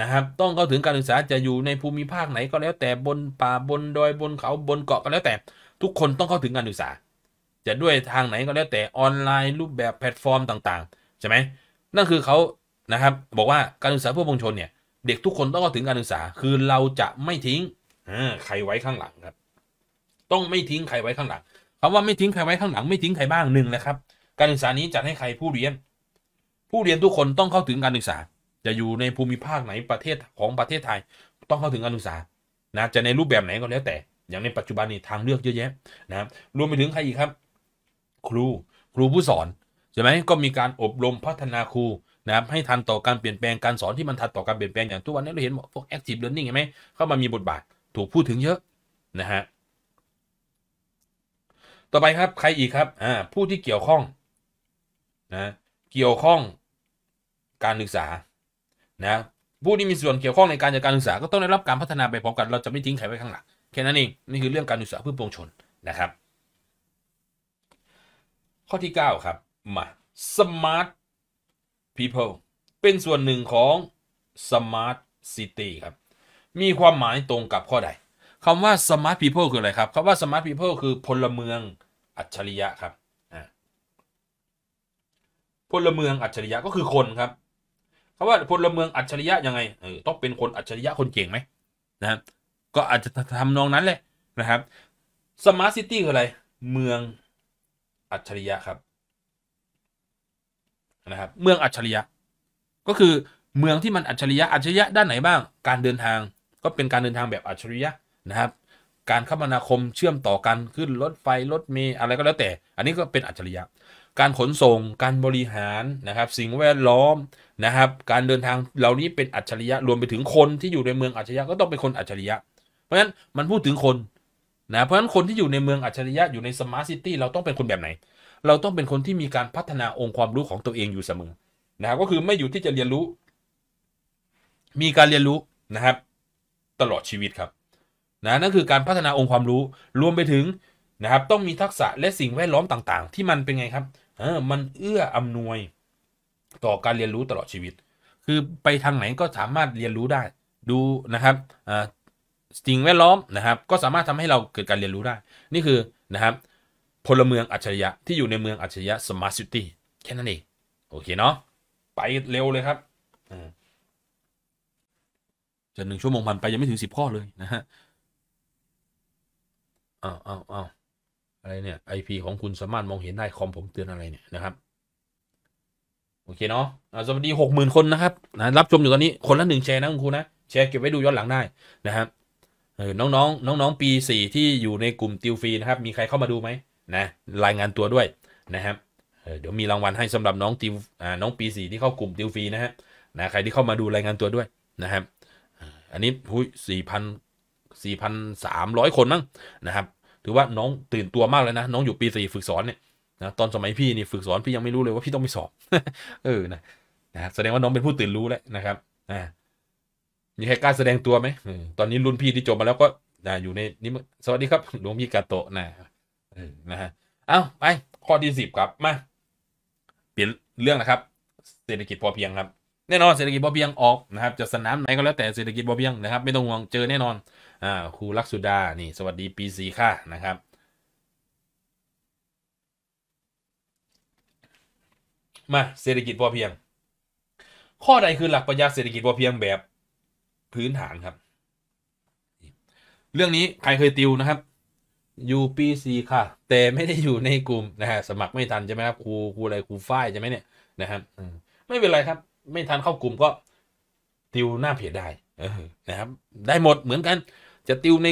นะครับต้องเข้าถึงการศึกษาจะอยู่ในภูมิภาคไหนก็แล้วแต่บนป่าบน ดอยบนเขาบนเกาะก็แล้วแต่ทุกคนต้องเข้าถึงการศึกษา จะด้วยทางไหนก็แล้วแต่ออนไลน์ รูปแบบแพลตฟอร์มต่างๆใช่ไหมนั่นคือเขานะครับ บอกว่าการศึกษาเพื่อปวงชนเนี่ยเด็กทุกคนต้องเข้าถึงการศึกษาคือเราจะไม่ทิ้งใครไว้ข้างหลังครับ ต้องไม่ทิ้งใครไว้ข้างหลังคำว่าไม่ทิ้งใครไว้ข้างหลังไม่ทิ้งใครบ้างหนึ่งนะครับ การศึกษานี้จัดให้ใครผู้เรียน ผู้เรียนทุกคนต้องเข้าถึงการศึกษา จะอยู่ในภูมิภาคไหนประเทศของประเทศไทย ต้องเข้าถึงการศึกษานะจะในรูปแบบไหนก็แล้ว แต่อย่างในปัจจุบันนี้ทางเลือกเยอะแยะนะครับรวมไปถึงใครอีกครับ ครูครูผู้สอนใช่ไหมก็มีการอบรมพัฒนาครูนะครับให้ทันต่อการเปลี่ยนแปลงการสอนที่มันทันต่อการเปลี่ยนแปลงอย่างทุกวันนี้เราเห็นพวก active learning ใช่ไหมเข้ามามีบทบาทถูกพูดถึงเยอะนะฮะ ต่อไปครับใครอีกครับอ่าผู้ที่เกี่ยวข้องนะเกี่ยวข้องการศึกษานะผู้ที่มีส่วนเกี่ยวข้องในการจัดการศึกษา ก็ต้องได้รับการพัฒนาไปพร้อมกันเราจะไม่ทิ้งใครไว้ข้างหลังแค่นั้นเองนี่คือเรื่องการศึกษาเพื่อปวงชนนะครับข้อที่9ครับมา smart people เป็นส่วนหนึ่งของ smart city ครับ มีความหมายตรงกับข้อใดคำว่า smart people คือ อะไร ครับคำว่า smart people คือพลเมืองอัจฉริยะครับพลเมืองอัจฉริยะก็คือคนครับคำว่าพลเมืองอัจฉริยะยังไง เออ ต้องเป็นคนอัจฉริยะคนเก่งไหมนะ ก็อาจจะทำนองนั้นเลยนะครับสมาร์ทซิตี้คืออะไร เมืองอัจฉริยะครับนะครับเมืองอัจฉริยะ ก็คือเมืองที่มันอัจฉริยะอัจฉริยะด้านไหนบ้าง การเดินทางก็เป็นการเดินทางแบบอัจฉริยะนะครับการคมนาคมเชื่อมต่อกันขึ้นรถไฟรถเมล์อะไรก็แล้วแต่ อันนี้ก็เป็นอัจฉริยะ การขนส่งการบริหารนะครับสิ่งแวดล้อมนะครับการเดินทางเหล่านี้เป็นอัจฉริยะรวมไปถึงคนที่อยู่ในเมืองอัจฉริยะก็ต้องเป็นคนอัจฉริยะ เพราะฉะนั้นมันพูดถึงคนนะเพราะฉะนั้นคนที่อยู่ในเมืองอัจฉริยะอยู่ในสมาร์ทซิตี้เราต้องเป็นคนแบบไหนเราต้องเป็นคนที่มีการพัฒนาองค์ความรู้ของตัวเองอยู่เสมอนะครับก็คือไม่อยู่ที่จะเรียนรู้ มีการเรียนรู้นะครับ ตลอดชีวิตครับนะนั่นคือการพัฒนาองค์ความรู้รวมไปถึงนะครับ ต้องมีทักษะและสิ่งแวดล้อมต่างๆ ที่มันเป็นไงครับเออมันเอื้ออำนวยต่อการเรียนรู้ตลอดชีวิต คือไปทางไหนก็สามารถเรียนรู้ได้ ดูนะครับอ่าสิ่งแวดล้อมนะครับ ก็สามารถทำให้เราเกิดการเรียนรู้ได้ นี่คือนะครับพลเมืองอัจฉริยะ ที่อยู่ในเมืองอัจฉริยะสมาร์ทซิตี้แค่นั้นเองโอเคเนาะ ไปเร็วเลยครับจะหนึ่งชั่วโมงผ่านไป ยังไม่ถึงสิบข้อเลยนะฮะ อ้าวอ้าวอ้าวอะไรเนี่ยไอพีของคุณสามารถมองเห็นได้คอมผมเตือนอะไรเนี่ยนะครับ โอเคเนาะสวัสดีหกหมื่นคนนะครับนะรับชมอยู่ตอนนี้คนละหนึ่งแชร์นะคุณครูนะ แชร์เก็บไว้ดูย้อนหลังได้นะครับน้องๆน้องๆปีสี่ที่อยู่ในกลุ่มติวฟรีนะครับมีใครเข้ามาดูไหมนะรายงานตัวด้วยนะครับเดี๋ยวมีรางวัลให้สำหรับน้องติวน้องปีสีที่เข้ากลุ่มติวฟรีนะฮะนะใครที่เข้ามาดูรายงานตัวด้วยนะครับ อันนี้หุ้ยสี่พันสี่พันสามร้อยคนมั้งนะครับ ถือว่าน้องตื่นตัวมากเลยนะน้องอยู่ปีสี่ฝึกสอนเนี่ยนะตอนสมัยพี่นี่ฝึกสอนพี่ยังไม่รู้เลยว่าพี่ต้องไปสอบเออนะนะแสดงว่าน้องเป็นผู้ตื่นรู้แล้วนะครับอ่ามีใครกล้าแสดงตัวไหม ตอนนี้รุ่นพี่ที่จบมาแล้วก็อยู่ในนี้สวัสดีครับหลวงพี่กาโตะนะนะฮะเอาไปข้อที่สิบครับ มาเปลี่ยนเรื่องนะครับ เศรษฐกิจพอเพียงครับ แน่นอนเศรษฐกิจพอเพียงออกนะครับจะสนามไหนก็แล้วแต่เศรษฐกิจพอเพียงนะครับไม่ต้องห่วงเจอแน่นอนอ่าครูลักษุดานี่สวัสดีปีสีค่ะนะครับ มาเศรษฐกิจพอเพียง ข้อใดคือหลักปรัชญาเศรษฐกิจพอเพียงแบบพื้นฐานครับ เรื่องนี้ใครเคยติวนะครับยูปีซีค่ะ แต่ไม่ได้อยู่ในกลุ่มนะฮะสมัครไม่ทันใช่ไหมครับ ครูครูอะไรครูฝ้ายใช่ไหมเนี่ยนะครับ ไม่เป็นไรครับ ไม่ทันเข้ากลุ่มก็ ติวหน้าเพจได้นะครับ ได้หมดเหมือนกัน จะติวใน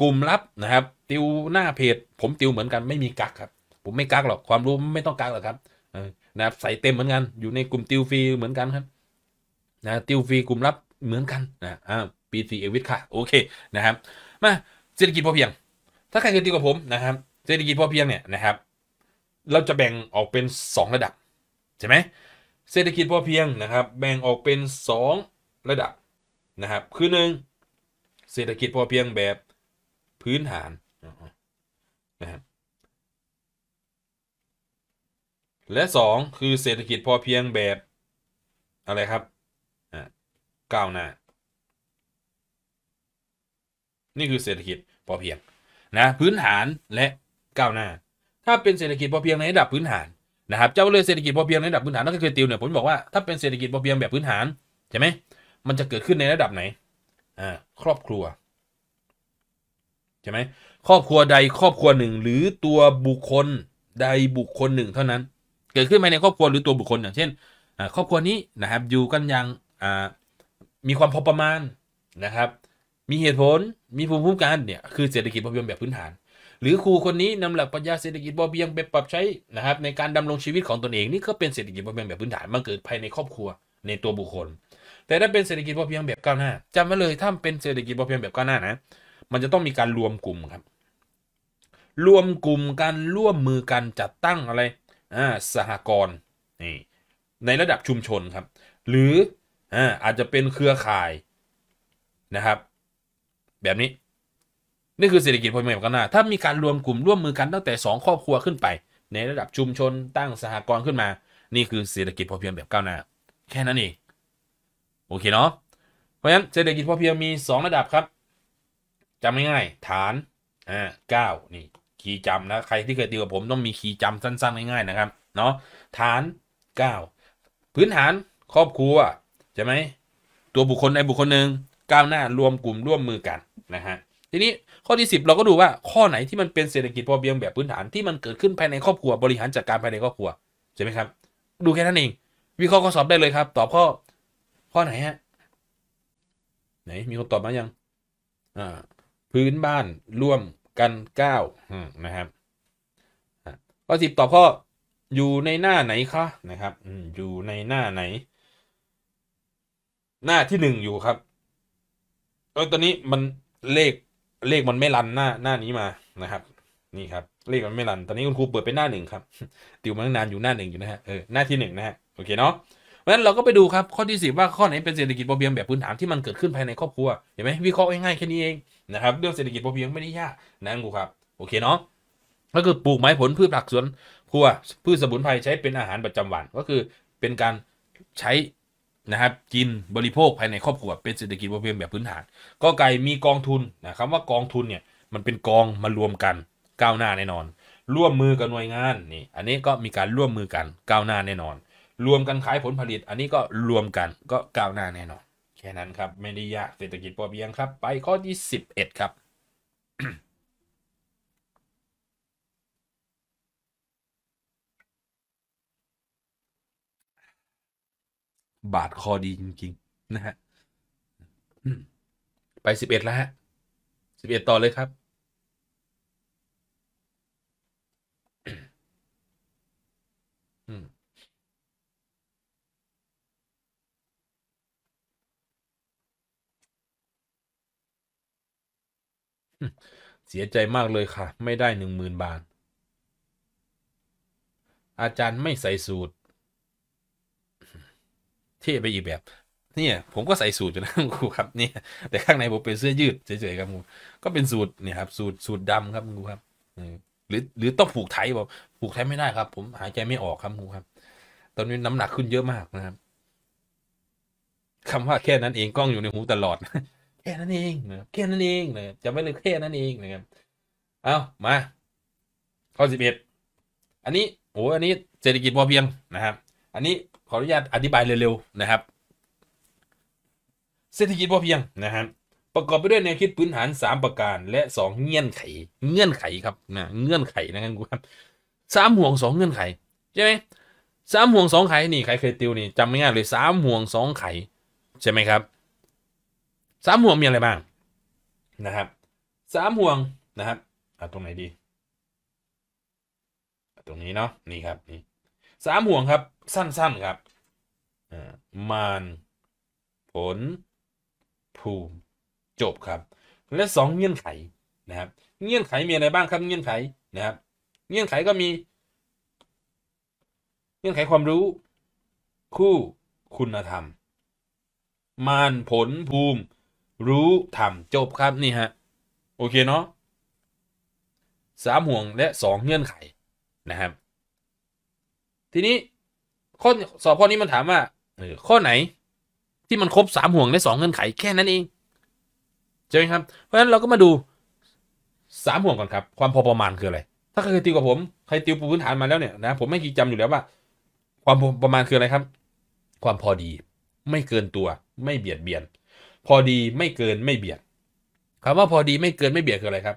กลุ่มลับ นะครับ ติวหน้าเพจ ผมติวเหมือนกันไม่มีกักครับผมไม่กักหรอกความรู้ไม่ต้องกักหรอกครับนะครับใส่เต็มเหมือนกันอยู่ในกลุ่มติวฟรีเหมือนกันครับนะติวฟรีกลุ่มลับเหมือนกันนะอ่าปีซีเอวิทค่ะโอเคนะครับมาเศรษฐกิจพอเพียงถ้าใครเคยติวกับผมนะครับเศรษฐกิจพอเพียงเนี่ยนะครับเราจะแบ่งออกเป็น 2 ระดับใช่ไหมเศรษฐกิจพอเพียงนะครับแบ่งออกเป็น 2 ระดับนะครับคือหนึ่งเศรษฐกิจพอเพียงแบบพื้นฐานนะครับและ 2 คือเศรษฐกิจพอเพียงแบบอะไรครับก้าวหน้านี่คือเศรษฐกิจพอเพียงนะพื้นฐานและก้าวหน้า ถ้าเป็นเศรษฐกิจพอเพียงในระดับพื้นฐานนะครับ เจ้าเลยเศรษฐกิจพอเพียงในระดับพื้นฐานนั่นก็คือติวเนี่ยผมบอกว่าถ้าเป็นเศรษฐกิจพอเพียงแบบพื้นฐานใช่ไหมมันจะเกิดขึ้นในระดับไหน อ่า ครอบครัวใช่ไหมครอบครัวใดครอบครัวหนึ่งหรือตัวบุคคลใดบุคคลหนึ่งเท่านั้น เกิดขึ้นมาในครอบครัวหรือตัวบุคคลอย่างเช่นครอบครัวนี้นะครับอยู่กันอย่างมีความพอประมาณนะครับมีเหตุผล มีภูมิคุ้มกันเนี่ยคือเศรษฐกิจพอเพียงแบบพื้นฐาน หรือครูคนนี้นำหลักปรัชญาเศรษฐกิจพอเพียงไปปรับใช้นะครับ ในการดำรงชีวิตของตนเองนี่ก็เป็นเศรษฐกิจพอเพียงแบบพื้นฐานมันเกิดภายในครอบครัวในตัวบุคคล แต่ถ้าเป็นเศรษฐกิจพอเพียงแบบก้าวหน้าจำไว้เลยถ้าเป็นเศรษฐกิจพอเพียงแบบก้าวหน้านะมันจะต้องมีการรวมกลุ่มครับ รวมกลุ่มกันร่วมมือกันจัดตั้งอะไรอ่าสหกรณ์นี่ในระดับชุมชนครับ หรืออ่าอาจจะเป็นเครือข่ายนะครับแบบนี้นี่คือเศรษฐกิจพลเมืองก้าวหน้า ถ้ามีการรวมกลุ่มร่วมมือกันตั้งแต่2ครอบครัวขึ้นไป ในระดับชุมชนตั้งสหกรณ์ขึ้นมา นี่คือเศรษฐกิจพอเพียงแบบก้าวหน้า แค่นั้นเอง โอเคเนาะ เพราะฉะนั้นเศรษฐกิจพอเพียงมี 2 ระดับครับจำง่ายๆฐาน อ่าเก้านี่คีย์จำนะใครที่เคยติวกับผมต้องมีคีย์จำสั้นๆง่ายๆนะครับ เนาะฐาน 9 พื้นฐานครอบครัวใช่ไหมตัวบุคคลในบุคคลหนึ่งก้าวหน้า รวมกลุ่มร่วมมือกันนะฮะทีนี้ข้อที่ 10 เราก็ดูว่าข้อไหนที่มันเป็นเศรษฐกิจพอเพียงแบบพื้นฐานที่มันเกิดขึ้นภายในครอบครัว บริหารจัดการภายในครอบครัวใช่ไหมครับดูแค่นั้นเอง วิเคราะห์ข้อสอบได้เลยครับ ตอบ ข้อ ข้อไหนฮะไหนมีคนตอบมายังอ่าพื้นบ้านร่วมกันเก้านะครับข้อสิบตอบ ข้ออยู่ในหน้าไหนคะนะครับอยู่ในหน้าไหน หน้าที่หนึ่งอยู่ครับเออตอนนี้มันเลขเลขมันไม่รันหน้าหน้านี้มานะครับ นี่ครับ เลขมันไม่รันตอนนี้คุณครูเปิดเป็นหน้าหนึ่งครับติวมาตั้งนานอยู่หน้าหนึ่งอยู่นะฮะเออหน้าที่หนึ่งนะฮะโอเคเนาะเพราะฉะนั้นเราก็ไปดูครับข้อที่สิว่าข้อไหนเป็นเศรษฐกิจพอเพียงแบบพื้นฐานที่มันเกิดขึ้นภายในครอบครัวเห็นไหมวิเคราะห์ง่ายๆแค่นี้เอง นะครับเรื่องเศรษฐกิจพอเพียงไม่ได้ยากนะครูครับ โอเคเนาะก็คือปลูกไม้ผลพืชผักสวนครัวพืชสมุนไพรใช้เป็นอาหารประจำวัน ก็คือเป็นการใช้นะครับกินบริโภคภายในครอบครัวเป็นเศรษฐกิจพอเพียงแบบพื้นฐานก็ไก่มีกองทุนนะคำว่ากองทุนเนี่ยมันเป็นกองมารวมกันก้าวหน้าแน่นอน ร่วมมือกับหน่วยงานนี่อันนี้ก็มีการร่วมมือกันก้าวหน้าแน่นอน รวมกันขายผลผลิต อันนี้ก็รวมกันก็ก้าวหน้าแน่นอน แค่นั้นครับไม่ได้ยากเศรษฐกิจพอเพียงครับไปข้อที่11ครับบาดคอดีจริง ๆ นะ ฮะ ไปสิบเอ็ดแล้วฮะสิบเอ็ดต่อ เลยครับ เสียใจมากเลยค่ะ ไม่ได้หนึ่งหมื่นบาทอาจารย์ไม่ใส่สูตรท่ไปอีกแบบเนี่ยผมก็ใส่สูตรอยู่นะครูครับเนี่ยแต่ข้างในผมเป็นเสื้อยืดเฉยๆครับครูก็เป็นสูตรเนี่ยครับสูตรสูตรดำครับครูครับหรือหรือต้องผูกไทยบอกผูกไทยไม่ได้ครับผมหายใจไม่ออกครับครูครับ ตอนนี้น้ำหนักขึ้นเยอะมากนะครับ คำว่าแค่นั้นเองกล้องอยู่ในหูตลอด แค่นั้นเองนะแค่นั้นเองนะจะไม่เลยแค่นั้นเองนะครับเอามา ข้อสิบเอ็ดอันนี้โอ้อันนี้เศรษฐกิจพอเพียงนะครับ อันนี้ขออนุญาตอธิบายเร็วๆนะครับ เศรษฐกิจพอเพียงนะครับ ประกอบไปด้วยแนวคิดพื้นฐาน3ประการและ 2 เงื่อนไข เงื่อนไขครับนะเงื่อนไขนะครับครับสามห่วง2 เงื่อนไขใช่ไหมสามห่วงสองไข่นี่ใครเคยติวนี่จำไม่ง่ายเลยสามห่วงสองไข่ใช่ไหมครับสามห่วงมีอะไรบ้างนะครับสามห่วงนะครับเอาตรงไหนดี ตรงนี้เนาะนี่ครับนี่สามห่วงครับสั้นๆครับ มาน ผล ภูมิ จบครับ และ 2 เงื่อนไข นะครับ เงื่อนไขมีอะไรบ้างครับ เงื่อนไขนะครับ เงื่อนไขก็มี เงื่อนไขความรู้ คู่ คุณธรรม มาน ผล ภูมิ รู้ธรรมจบครับ นี่ฮะ โอเคเนาะสามห่วงและ 2 เงื่อนไข นะครับ ทีนี้ข้อสอบข้อนี้มันถามว่า ข้อไหนที่มันครบสามห่วงและสองเงื่อนไขแค่นั้นเองใช่ไหมครับ เพราะฉะนั้นเราก็มาดูสามห่วงก่อนครับความพอประมาณคืออะไร ถ้าใครติวกับผมใครติวปูพื้นฐานมาแล้วเนี่ยนะผมไม่กี่จำอยู่แล้วว่า ความพอประมาณคืออะไรครับ ความพอดีไม่เกินตัว ไม่เบียดเบียน พอดีไม่เกินไม่เบียดคำว่าพอดีไม่เกินไม่เบียดคืออะไรครับ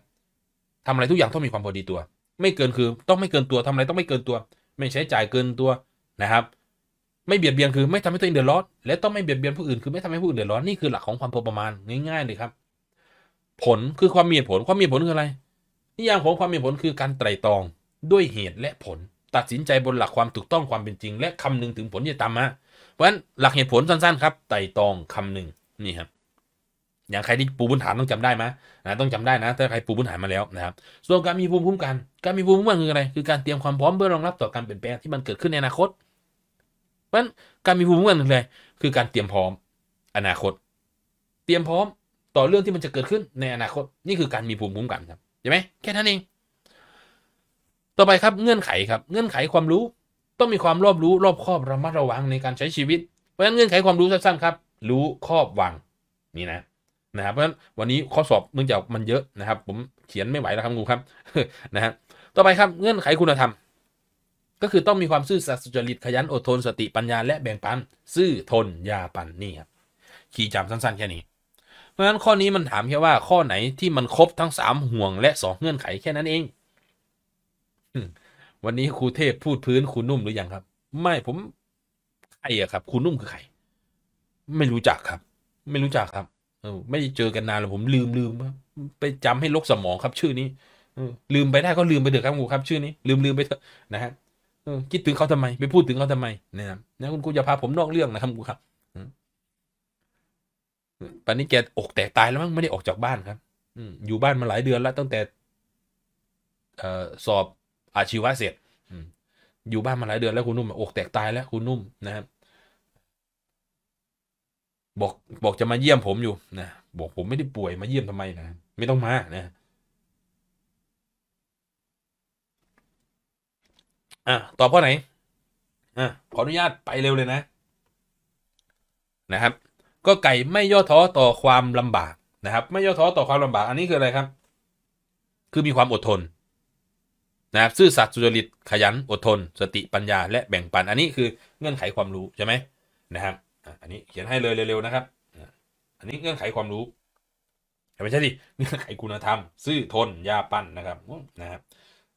ทำอะไรทุกอย่างต้องมีความพอดีตัว ไม่เกินคือ ต้องไม่เกินตัวทำอะไร ต้องไม่เกินตัว ไม่ใช้จ่ายเกินตัวนะครับไม่เบียดเบียนคือไม่ทำให้ตัวเองเดือดร้อนและต้องไม่เบียดเบียนผู้อื่นคือไม่ทำให้ผู้อื่นเดือดร้อนนี่คือหลักของความพอประมาณง่ายๆเลยครับผลคือความมีผลความมีผลคืออะไร นิยามของความมีผลคือการไตร่ตรองด้วยเหตุและผล ตัดสินใจบนหลักความถูกต้องความเป็นจริง และคำนึงถึงผลที่จะตามมา เพราะฉะนั้นหลักเหตุผลสั้นๆครับไตร่ตรองคำนึงนี่ครับอย่างใครที่ปูพื้นฐานต้องจำได้ไหมนะต้องจำได้นะถ้าใครปูพื้นฐานมาแล้วนะครับส่วนการมีภูมิคุ้มกัน การมีภูมิคุ้มกันคืออะไร คือการเตรียมความพร้อมเพื่อรองรับต่อการเปลี่ยนแปลงที่มันเกิดขึ้นในอนาคตเพราะฉะนั้นการมีภูมิคุ้มกันเลยคือการเตรียมพร้อม อนาคต เตรียมพร้อมต่อเรื่องที่มันจะเกิดขึ้นในอนาคตนี่คือการมีภูมิคุ้มกันครับใช่ไหมแค่นั้นเอง ต่อไปครับเงื่อนไขครับเงื่อนไขความรู้ต้องมีความรอบรู้รอบครอบระมัดระวังในการใช้ชีวิต เพราะฉะนั้นเงื่อนไขความรู้สั้นๆครับ รู้ครอบวังนี่นะนะครับเพราะฉะนั้นวันนี้ข้อสอบเนื่องจากมันเยอะนะครับผมเขียนไม่ไหวแล้วครับงูครับนะฮะต่อไปครับเงื่อนไขคุณธรรมก็คือต้องมีความซื่อสัตย์สุจริตขยันอดทนสติปัญญา และแบ่งปัน ซื่อทน ยาปันนี่ครับ ขี่จำสั้น ๆ แค่นี้ เพราะฉะนั้นข้อนี้มันถามแค่ว่าข้อไหนที่มันครบทั้งสามห่วงและสองเงื่อนไขแค่นั้นเองวันนี้ครูเทพพูดพื้นครูนุ่มหรือยังครับ ไม่ผมใครอะครับครูนุ่มคือใคร ไม่รู้จักครับ ไม่รู้จักครับ เออไม่ได้เจอกันนานเลยผมลืมลืมไปจำให้ลกสมองครับ ชื่อนี้ลืมไปได้ก็ลืมไปเถอะครับครูครับ ชื่อนี้ลืมลืมไปเถอะนะฮะคิดถึงเขาทำไม ไป พูดถึงเขาทำไมเนี่ยนะคุณครูอย่าพาผมนอกเรื่องนะครับคุูครับตอนนี้แกอกแตกตายแล้วมั้งไม่ได้ออกจากบ้านครับ อือยู่บ้านมาหลายเดือน แล้วตั้งแต่อสอบอาชีวะเสร็จอยู่บ้านมาหลายเดือนแล้วคุณนุ่มอกแตกตายแล้วคุณนุ่ม นะครับ บอกบอกจะมาเยี่ยมผมอยู่นะบอก ผมไม่ได้ป่วยมาเยี่ยมทำไม นะไม่ต้องมานะอ่ะตอบข้อไหนอ่ะขออนุญาตไปเร็วเลยนะ นะครับ ก็ไก่ไม่ย่อท้อต่อความลำบากนะครับ ไม่ย่อท้อต่อความลำบาก อันนี้คืออะไรครับ คือมีความอดทนนะครับซื่อสัตย์สุจริตขยันอดทน สติปัญญา และแบ่งปัน อันนี้คือเงื่อนไขความรู้ใช่ไหม นะครับอันนี้เขียนให้เลยเร็วๆนะครับ อันนี้เงื่อนไขความรู้ไม่ใช่ดิเงื่อนไขคุณธรรม ซื่อทนยาปั้นนะครับ นะครับ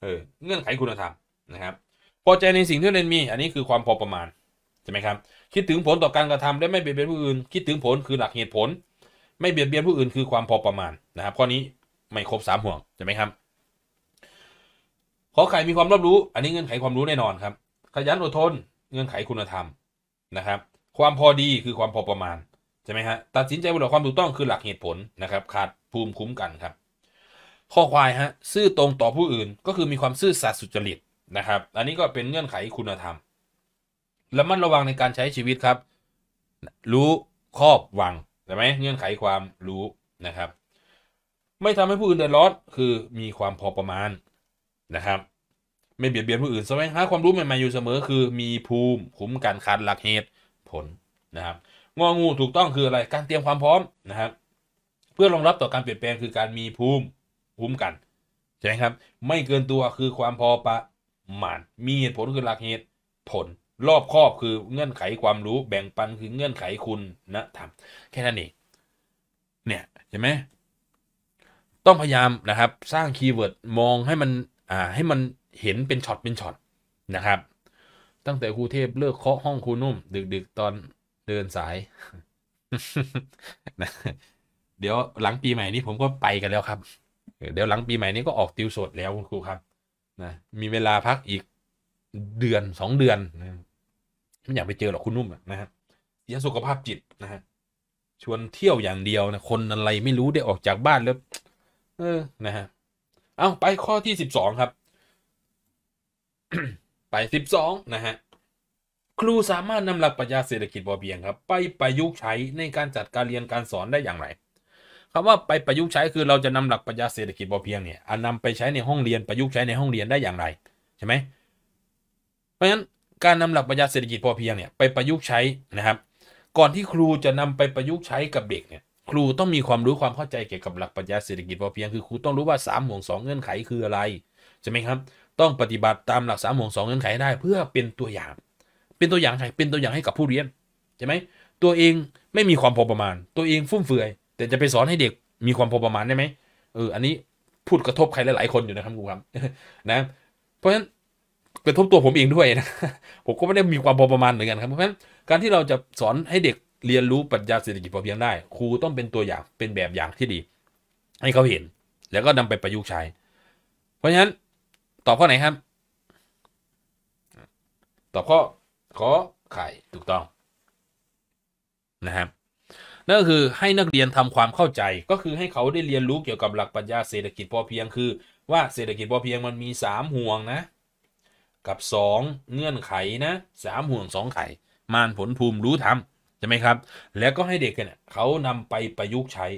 เออ เงื่อนไขคุณธรรมนะครับพอใจในสิ่งที่เรนมีอันนี้คือความพอประมาณใช่ไหมครับคิดถึงผลต่อการกระทำและไม่เบียดเบียนผู้อื่น คิดถึงผลคือหลักเหตุผล ไม่เบียดเบียนผู้อื่นคือความพอประมาณนะครับข้อนี้ไม่ครบสามห่วงใช่ไหมครับขอไข่มีความรอบรู้อันนี้เงื่อนไขความรู้แน่นอนครับ ขยันอดทน เงื่อนไขคุณธรรมนะครับความพอดีคือความพอประมาณใช่ไหมฮะตัดสินใจบนหลักความถูกต้องคือหลักเหตุผลนะครับขาดภูมิคุ้มกันครับข้อควายฮะซื่อตรงต่อผู้อื่นก็คือมีความซื่อสัตย์สุจริตนะครับ อันนี้ก็เป็นเงื่อนไขคุณธรรมแ้ะมัดระวังในการใช้ชีวิตครับ รู้ครอบวัง ใช่ไหมเงื่อนไขความรู้นะครับ ไม่ทำให้ผู้อื่นเดือดร้อน คือมีความพอประมาณนะครับ ไม่เบียดเบียนผู้อื่น แสวงหาความรู้ใหม่ๆอยู่เสมอ คือมีภูมิ คุ้มกัน คันหลักเหตุผลนะครับ งองูถูกต้องคืออะไร การเตรียมความพร้อมนะครับ เพื่อรองรับต่อการเปลี่ยนแปลงคือการมีภูมิคุ้มกัน ใช่ไหมครับ ไม่เกินตัวคือความพอประหมานมีเหตุผลคือหลักเหตุผลรอบครอบคือเงื่อนไขความรู้แบ่งปันคือเงื่อนไขคุณนะทำแค่นั้นเองเนี่ยใช่ไหมต้องพยายามนะครับสร้างคีย์เวิร์ดมองให้มันอ่าให้มันเห็นเป็นช็อตเป็นช็อตนะครับตั้งแต่ครูเทพเลิกเคาะห้องครูนุ่ม ดึกดึกตอนเดินสาย เดี๋ยวหลังปีใหม่นี้ผมก็ไปกันแล้วครับ เดี๋ยวหลังปีใหม่นี้ก็ออกติวสดแล้วคุณครูครับนะมีเวลาพักอีกเดือนสองเดือนนะไม่อยากไปเจอหรอกคุณนุ่ม นะฮะเสียสุขภาพจิต นะฮะ ชวนเที่ยวอย่างเดียวนะคนอะไรไม่รู้ได้ออกจากบ้านแล้ว เออนะฮะเอาไปข้อที่สิบสองครับ ไปสิบสองนะฮะ ครูสามารถนำหลักปรัชญาเศรษฐกิจบอเบียง ครับ ไปประยุกต์ใช้ในการจัดการเรียนการสอนได้อย่างไรคำว่าไปประยุกต์ใช้คือเราจะนำหลักปรัชญาเศรษฐกิจพอเพียงเนี่ยอันนำไปใช้ในห้องเรียนประยุกต์ใช้ในห้องเรียนได้อย่างไรใช่ไหมเพราะฉะนั้นการนำหลักปรัชญาเศรษฐกิจพอเพียงเนี่ยไปประยุกต์ใช้นะครับ ก่อนที่ครูจะนำไปประยุกต์ใช้กับเด็กเนี่ยครูต้องมีความรู้ความเข้าใจเกี่ยวกับหลักปรัชญาเศรษฐกิจพอเพียงคือครูต้องรู้ว่า3ห่วง2เงื่อนไขคืออะไรใช่ไหมครับต้องปฏิบัติตามหลัก3ห่วง2เงื่อนไขได้ เพื่อเป็นตัวอย่าง เป็นตัวอย่างใครเป็นตัวอย่างให้กับผู้เรียนใช่ไหมตัวเองไม่มีความพอประมาณ ตัวเองฟุ่มเฟือยแต่จะไปสอนให้เด็กมีความพอประมาณได้ไหมเอออันนี้พูดกระทบใครหลาย ๆ คนอยู่นะครับคุณครับนะเพราะฉะนั้นกระทบตัวผมเองด้วยนะผมก็ไม่ได้มีความพอประมาณเหมือนกันครับ เพราะฉะนั้นการที่เราจะสอนให้เด็กเรียนรู้ปรัชญาเศรษฐกิจพอเพียงได้ครูต้องเป็นตัวอย่างเป็นแบบอย่างที่ดี ให้เขาเห็นแล้วก็นำไปประยุกต์ใช้ เพราะฉะนั้น ตอบข้อไหนครับ ตอบข้อขอไข่ถูกต้อง นะครับนั่นก็คือให้นักเรียนทำความเข้าใจ ก็คือให้เขาได้เรียนรู้เกี่ยวกับหลักปรัชญาเศรษฐกิจพอเพียงคือว่าเศรษฐกิจพอเพียงมันมี 3 ห่วงนะ กับ 2 เงื่อนไขนะสามห่วง2ไขมานผลภูมิรู้ทำใช่ไหมครับ แล้วก็ให้เด็กเนี่ยเขานำไปประยุกต์ใช้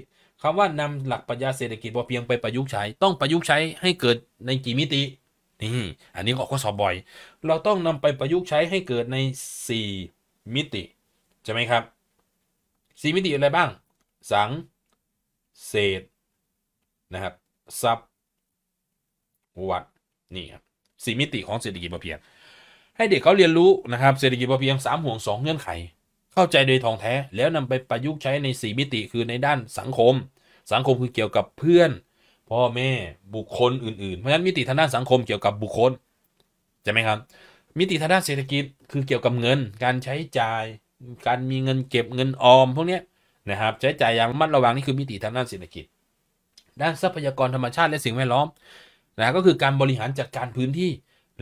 คำว่านำหลักปรัชญาเศรษฐกิจพอเพียงไปประยุกต์ใช้ต้องประยุกต์ใช้ให้เกิดในกี่มิตินี่อันนี้ออกข้อสอบบ่อย เราต้องนำไปประยุกต์ใช้ให้เกิดใน 4 มิติใช่ไหมครับสีมิติ อะไรบ้าง สังเศษนะครับซับวัดนี่ครับ สี มิติของเศรษฐกิจพอเพียง ให้เด็กเขาเรียนรู้ นะครับเศรษฐกิจพอเพียง 3 ห่วง 2 เงื่อนไข เข้าใจโดยทองแท้แล้วนำไปประยุกต์ใช้ใน 4 มิติคือในด้านสังคม สังคมคือเกี่ยวกับเพื่อน พ่อแม่บุคคล อื่น ๆ เพราะฉะนั้นมิติทางด้านสังคมเกี่ยวกับบุคคลใช่ไหมครับ มิติทางด้านเศรษฐกิจคือเกี่ยวกับเงินการใช้จ่ายการมีเงินเก็บเงินออมพวกนี้นะครับใช้จ่ายอย่างระมัดระวังนี่คือมิติทางด้านเศรษฐกิจ ด้านทรัพยากรธรรมชาติและสิ่งแวดล้อมนะก็คือการบริหารจัดการพื้นที่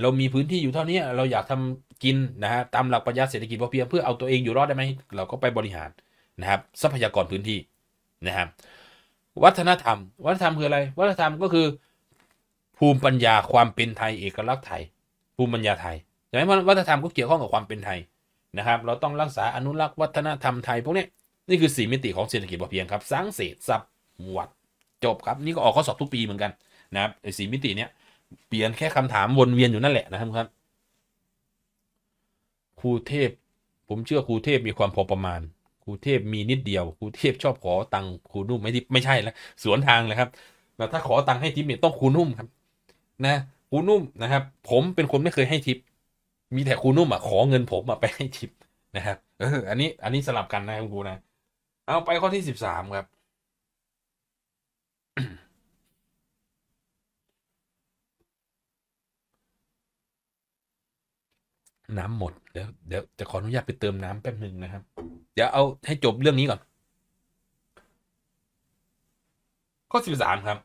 เรามีพื้นที่อยู่เท่านี้เราอยากทำกินนะฮะตามหลัก ปรัชญาเศรษฐกิจพอเพียง เพื่อ เอาตัวเองอยู่รอด ได้ไหมเราก็ไปบริหารนะครับทรัพยากรพื้นที่นะครับวัฒนธรรมวัฒนธรรมคืออะไรวัฒนธรรมก็คือภูมิปัญญาความเป็นไทย เอกลักษณ์ไทย ภูมิปัญญาไทยใช่ไหมวัฒนธรรมก็เกี่ยวข้องกับความเป็นไทยนะครับเราต้องรักษาอนุรักษ์วัฒนธรรมไทย พวกนี้นี่คือสีมิติของเศรษฐกิจพอเพียงครับ สร้างเศษสับวัวดจบ ครับ นี่ก็ออกข้อสอบทุกปีเหมือนกันนะครับไอ้สมิติ เนี้ยเปลี่ยนแค่คำถาม วนเวียนอยู่นั่นแหละนะครับครับครูเทพ ผมเชื่อครูเทพมีความพอประมาณครูเทพมีนิดเดียวครูเทพชอบขอตังค์ครูนุ่มไม่ไม่ใช่แล้วสวนทางเลยครับแต่ถ้าขอตังค์ให้ทิปเนี่ยต้องครูนุ่มครับนะครูนุ่มนะครับผมเป็นคนไม่เคยให้ทิปมีแต่ครูนุ่มอ่ะขอเงินผมมาไปให้ทิปนะครับเอออันนี้ อันนี้สลับกันนะคุณครูนะ เอาไปข้อที่สิบสามครับ น้ำหมด เดี๋ยวเดี๋ยวจะขออนุญาตไปเติมน้ำแป๊บหนึ่งนะครับ เดี๋ยวเอาให้จบเรื่องนี้ก่อน ข้อสิบสามครับ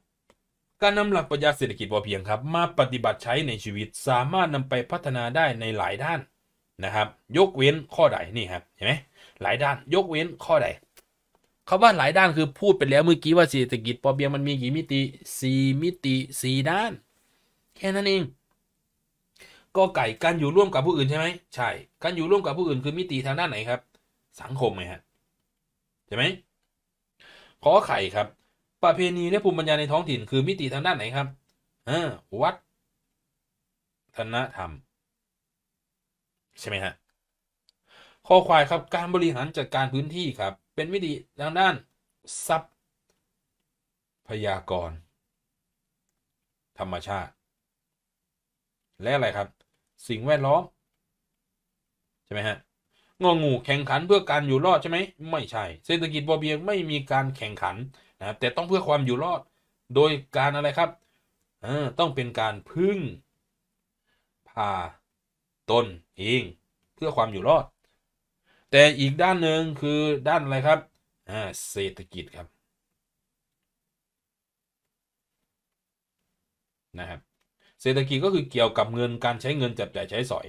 การนำหลักปรัชญาเศรษฐกิจพอเพียงครับมาปฏิบัติใช้ในชีวิตสามารถนำไปพัฒนาได้ในหลายด้านนะครับ ยกเว้นข้อใดนี่ครับเห็นไหมหลายด้านยกเว้นข้อใดคาว่า หลายด้านคือพูดไปแล้วเมื่อกี้ว่าเศรษฐกิจพอเพียง มันมีกี่มิติ4มิติ4ด้าน แค่นั้นเอง ก็ไก่การอยู่ร่วมกับผู้อื่นใช่ไหมใช่การอยู่ร่วมกับผู้อื่นคือมิติทางด้านไหนครับ สังคมไงฮะใช่ไหมขอไข่ครับประเพณีและภูมิปัญญาใน ท้อง ถิ่นคือ มิติ ทาง ด้าน ไหน ครับอวัดธนธรรม ใช่ไหมฮะข้อ ควาย ครับการบริหารจัดการพื้นที่ ครับ เป็น มิติทางด้านทรัพยากร ธรรมชาติ และ อะไร ครับ สิ่งแวดล้อม ใช่ไหมฮะงองู แข่งขันเพื่อการอยู่รอดใช่ไหมไม่ใช่เศรษฐกิจบอเบียงไม่มีการแข่งขันนะแต่ต้องเพื่อความอยู่ รอดโดยการอะไรครับ ต้องเป็นการพึ่งพาตน เอง เพื่อความอยู่ รอด แต่อีกด้านหนึ่งคือด้านอะไรครับเศรษฐกิจครับนะครับ เศรษฐกิจก็คือเกี่ยวกับเงินการใช้เงินจับจ่ายใช้สอย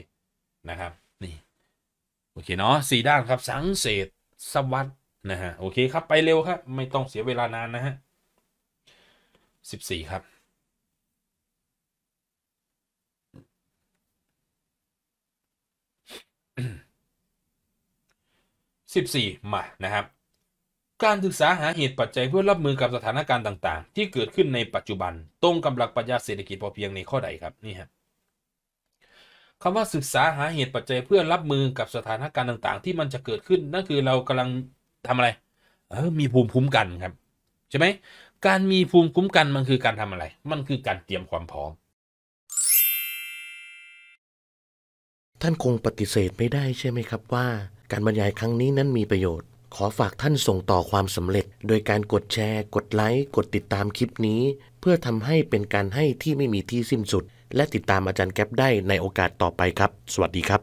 นะครับนี่โอเคเนาะสี่ด้าน ครับ สังเศษสวัสดนะฮะโอเคครับ ไปเร็วครับ ไม่ต้องเสียเวลานานนะฮะสิบสี่ครับสิบสี่มานะครับการศึกษาหาเหตุปัจจัยเพื่อรับมือกับสถานการณ์ต่างๆ ที่เกิดขึ้นในปัจจุบัน ตรงกับหลักปรัชญาเศรษฐกิจพอเพียงในข้อใดครับนี่ครับคำว่าศึกษาหาเหตุปัจจัยเพื่อรับมือกับสถานการณ์ต่าง ๆ ที่มันจะเกิดขึ้นนั่นคือเรากำลังทำอะไร เออ มีภูมิคุ้มกันครับ ใช่ไหม การมีภูมิคุ้มกันมัน คือการทำอะไร มันคือการเตรียมความพร้อม ท่านคงปฏิเสธไม่ได้ใช่ไหมครับว่าการบรรยายครั้งนี้นั้นมีประโยชน์ ขอฝากท่านส่งต่อความสำเร็จ โดยการกดแชร์ กดไลค์ กดติดตามคลิปนี้ เพื่อทำให้เป็นการให้ที่ไม่มีที่สิ้นสุด และติดตามอาจารย์แก๊ปได้ในโอกาสต่อไปครับ สวัสดีครับ